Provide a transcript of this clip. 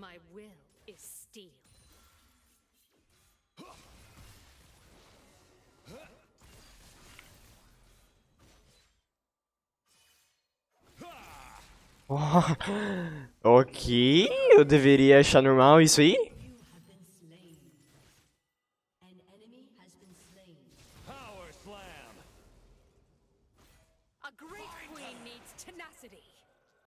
My will is steel. ok, eu deveria achar normal isso aí? Power slam. A great queen needs tenacity.